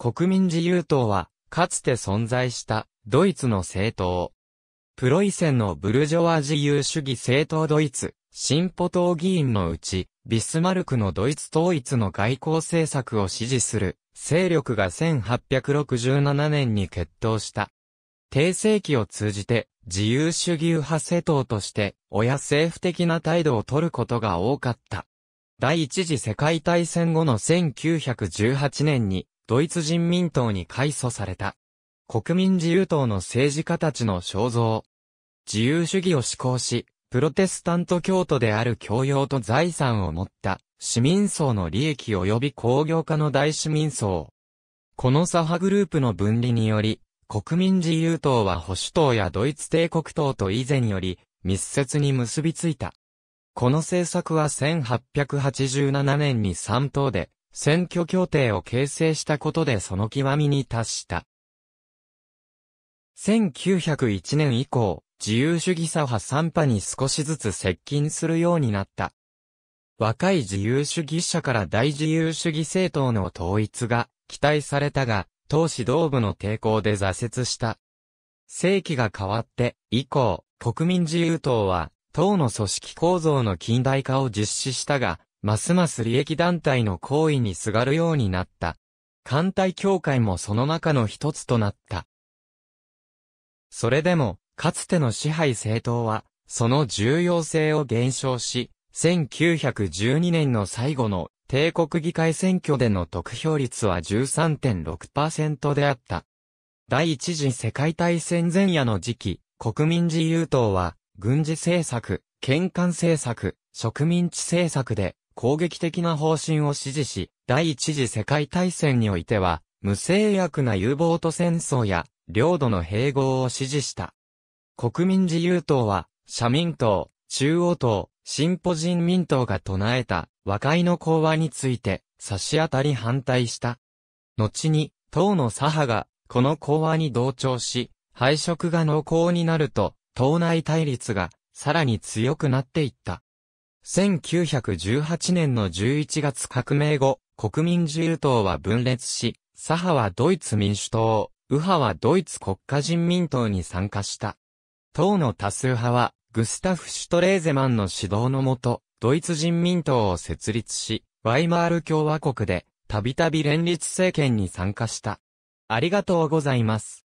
国民自由党は、かつて存在した、ドイツの政党。プロイセンのブルジョワ自由主義政党ドイツ、進歩党議員のうち、ビスマルクのドイツ統一の外交政策を支持する、勢力が1867年に決闘した。帝政期を通じて、自由主義右派政党として、親政府的な態度を取ることが多かった。第一次世界大戦後の1918年に、ドイツ人民党に改組された。国民自由党の政治家たちの肖像。自由主義を志向し、プロテスタント教徒である教養と財産を持った市民層の利益及び工業化の大市民層。この左派グループの分離により、国民自由党は保守党やドイツ帝国党と以前より密接に結びついた。この政策は1887年に3党で選挙協定を形成したことでその極みに達した。1901年以降、自由主義左派三派に少しずつ接近するようになった。若い自由主義者から大自由主義政党の統一が期待されたが、党指導部の抵抗で挫折した。世紀が変わって、以降、国民自由党は、党の組織構造の近代化を実施したが、ますます利益団体の行為にすがるようになった。艦隊協会もその中の一つとなった。それでも、かつての支配政党は、その重要性を減少し、1912年の最後の帝国議会選挙での得票率は13.6%であった。第一次世界大戦前夜の時期、国民自由党は、軍事政策、県間政策、植民地政策で、攻撃的な方針を支持し、第一次世界大戦においては、無制約な U ボート戦争や、領土の併合を支持した。国民自由党は、社民党、中央党、進歩人民党が唱えた和解の講和について差し当たり反対した。後に、党の左派がこの講和に同調し、敗色が濃厚になると、党内対立がさらに強くなっていった。1918年の11月革命後、国民自由党は分裂し、左派はドイツ民主党、右派はドイツ国家人民党に参加した。党の多数派は、グスタフ・シュトレーゼマンの指導のもと、ドイツ人民党を設立し、ワイマール共和国で、たびたび連立政権に参加した。ありがとうございます。